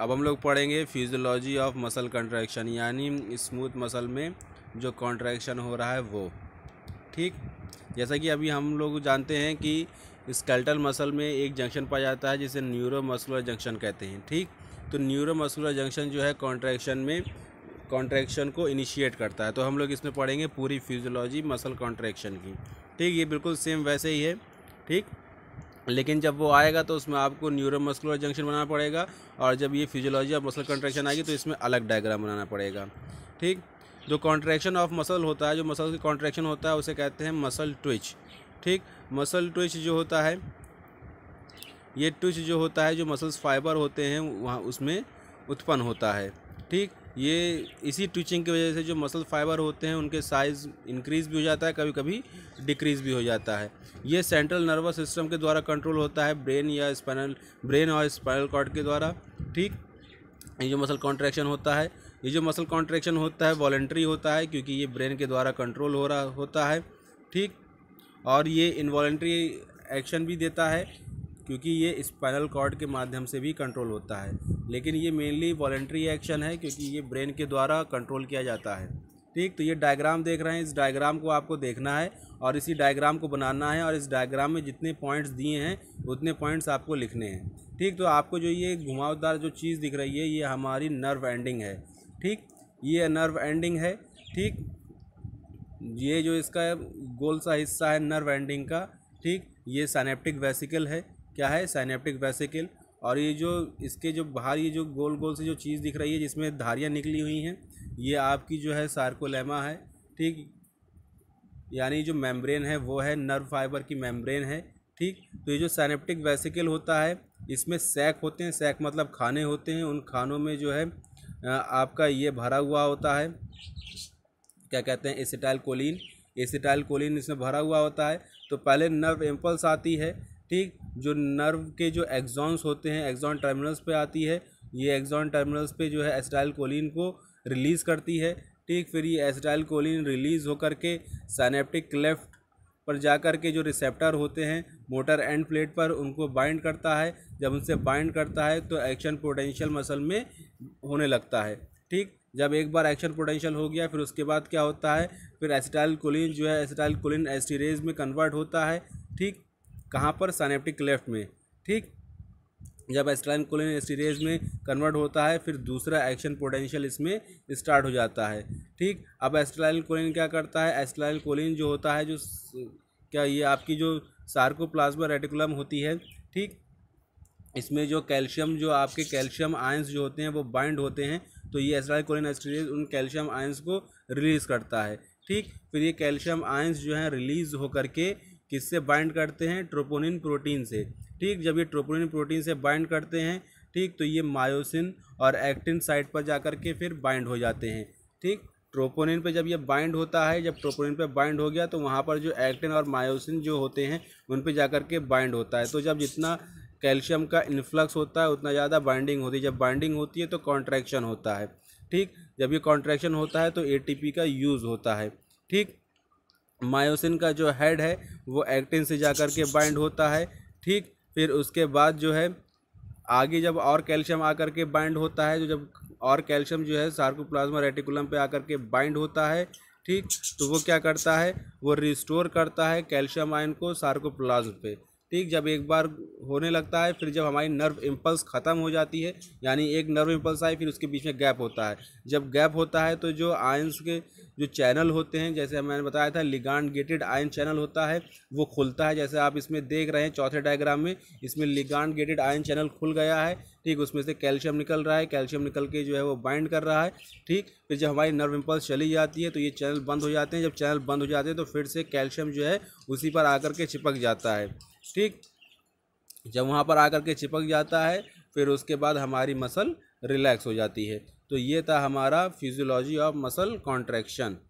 अब हम लोग पढ़ेंगे फिजियोलॉजी ऑफ मसल कंट्रैक्शन यानी स्मूथ मसल में जो कॉन्ट्रैक्शन हो रहा है वो ठीक जैसा कि अभी हम लोग जानते हैं कि स्केल्टल मसल में एक जंक्शन पाया जाता है जिसे न्यूरो मसलर जंक्शन कहते हैं ठीक तो न्यूरो मसलर जंक्शन जो है कॉन्ट्रैक्शन में कॉन्ट्रैक्शन को इनिशिएट करता है तो हम लोग इसमें पढ़ेंगे पूरी फिजियोलॉजी मसल कॉन्ट्रैक्शन की ठीक ये बिल्कुल सेम वैसे ही है ठीक लेकिन जब वो आएगा तो उसमें आपको न्यूरोमस्कुलर जंक्शन बनाना पड़ेगा और जब ये फिजियोलॉजी ऑफ मसल कंट्रैक्शन आएगी तो इसमें अलग डायग्राम बनाना पड़ेगा ठीक जो कॉन्ट्रैक्शन ऑफ मसल होता है जो मसल की कॉन्ट्रैक्शन होता है उसे कहते हैं मसल ट्विच ठीक मसल ट्विच जो होता है ये ट्विच जो होता है जो मसल्स फाइबर होते हैं वहाँ उसमें उत्पन्न होता है ठीक ये इसी ट्विचिंग की वजह से जो मसल फाइबर होते हैं उनके साइज़ इंक्रीज़ भी हो जाता है कभी कभी डिक्रीज़ भी हो जाता है ये सेंट्रल नर्वस सिस्टम के द्वारा कंट्रोल होता है ब्रेन या स्पाइनल ब्रेन और स्पाइनल कॉर्ड के द्वारा ठीक ये जो मसल कॉन्ट्रैक्शन होता है ये जो मसल कॉन्ट्रैक्शन होता है वॉलेंट्री होता है क्योंकि ये ब्रेन के द्वारा कंट्रोल हो रहा होता है ठीक और ये इन्वॉलेंट्री एक्शन भी देता है क्योंकि ये स्पाइनल कॉर्ड के माध्यम से भी कंट्रोल होता है लेकिन ये मेनली वॉलेंट्री एक्शन है क्योंकि ये ब्रेन के द्वारा कंट्रोल किया जाता है ठीक तो ये डायग्राम देख रहे हैं इस डायग्राम को आपको देखना है और इसी डायग्राम को बनाना है और इस डायग्राम में जितने पॉइंट्स दिए हैं उतने पॉइंट्स आपको लिखने हैं ठीक तो आपको जो ये घुमावदार जो चीज़ दिख रही है ये हमारी नर्व एंडिंग है ठीक ये नर्व एंडिंग है ठीक ये जो इसका गोल सा हिस्सा है नर्व एंडिंग का ठीक ये सैनेप्टिक वेसिकल है क्या है सैनेप्टिक वेसिकल और ये जो इसके जो बाहर ये जो गोल गोल से जो चीज़ दिख रही है जिसमें धारियाँ निकली हुई हैं ये आपकी जो है सार्कोलेमा है ठीक यानी जो मेम्ब्रेन है वो है नर्व फाइबर की मेम्ब्रेन है ठीक तो ये जो सैनेप्टिक वेसिकल होता है इसमें सैक होते हैं सैक मतलब खाने होते हैं उन खानों में जो है आपका ये भरा हुआ होता है क्या कहते हैं एसिटाइल कोलिन एसिटाइल कोलिन इसमें भरा हुआ होता है तो पहले नर्व इम्पल्स आती है ठीक जो नर्व के जो एग्जॉन्स होते हैं एग्जॉन टर्मिनल्स पे आती है ये एग्जॉन टर्मिनल्स पे जो है एस्टाइल कोलिन को रिलीज़ करती है ठीक फिर ये एस्टाइल कोलिन रिलीज़ होकर के सैनेप्टिक क्लेफ्ट पर जा कर के जो रिसेप्टर होते हैं मोटर एंड प्लेट पर उनको बाइंड करता है जब उनसे बाइंड करता है तो एक्शन पोटेंशियल मसल में होने लगता है ठीक जब एक बार एक्शन पोटेंशियल हो गया फिर उसके बाद क्या होता है फिर एसिटाइल कोलिन जो है एसिटाइल कोलिन एस्टीरेज में कन्वर्ट होता है ठीक कहाँ पर सैनेप्टिक लेफ्ट में ठीक जब एस्ट्राइन कोलिन एस्टीरेज में कन्वर्ट होता है फिर दूसरा एक्शन पोटेंशियल इसमें स्टार्ट हो जाता है ठीक अब एस्ट्राइल कोलिन क्या करता है एस्ट्राइल कोलिन जो होता है जो क्या ये आपकी जो सार्कोप्लाज्मा रेटिकुलम होती है ठीक इसमें जो कैल्शियम जो आपके कैल्शियम आयंस जो होते हैं वो बाइंड होते हैं तो ये एस्ट्राइल कोलिन एस्टीरेज उन कैल्शियम आयंस को रिलीज़ करता है ठीक फिर ये कैल्शियम आयंस जो हैं रिलीज़ होकर के किससे बाइंड करते हैं ट्रोपोनिन प्रोटीन से ठीक जब ये ट्रोपोनिन प्रोटीन से बाइंड करते हैं ठीक तो ये मायोसिन और एक्टिन साइट पर जा कर के फिर बाइंड हो जाते हैं ठीक ट्रोपोनिन पे जब ये बाइंड होता है जब ट्रोपोनिन पे बाइंड हो गया तो वहाँ पर जो एक्टिन और मायोसिन जो होते हैं उन पर जा कर के बाइंड होता है तो जब जितना कैल्शियम का इन्फ्लक्स होता है उतना ज़्यादा बाइंडिंग होती है जब बाइंडिंग होती है तो कॉन्ट्रैक्शन होता है ठीक जब ये कॉन्ट्रैक्शन होता है तो एटीपी का यूज़ होता है ठीक मायोसिन का जो हेड है वो एक्टिन से जा कर के बाइंड होता है ठीक फिर उसके बाद जो है आगे जब और कैल्शियम आकर के बाइंड होता है जो तो जब और कैल्शियम जो है सार्कोप्लाज्मा रेटिकुलम पे आकर के बाइंड होता है ठीक तो वो क्या करता है वो रिस्टोर करता है कैल्शियम आयन को सार्कोप्लाज्म पे ठीक जब एक बार होने लगता है फिर जब हमारी नर्व इम्पल्स ख़त्म हो जाती है यानी एक नर्व इम्पल्स आए फिर उसके बीच में गैप होता है जब गैप होता है तो जो आयंस के जो चैनल होते हैं जैसे मैंने बताया था लिगांड गेटेड आयन चैनल होता है वो खुलता है जैसे आप इसमें देख रहे हैं चौथे डायग्राम में इसमें लिगांड गेटेड आयन चैनल खुल गया है ठीक उसमें से कैल्शियम निकल रहा है कैल्शियम निकल के जो है वो बाइंड कर रहा है ठीक फिर जब हमारी नर्व इम्पल्स चली जाती है तो ये चैनल बंद हो जाते हैं जब चैनल बंद हो जाते हैं तो फिर से कैल्शियम जो है उसी पर आकर के चिपक जाता है ठीक जब वहाँ पर आकर के चिपक जाता है फिर उसके बाद हमारी मसल रिलैक्स हो जाती है तो ये था हमारा फिजियोलॉजी ऑफ मसल कॉन्ट्रैक्शन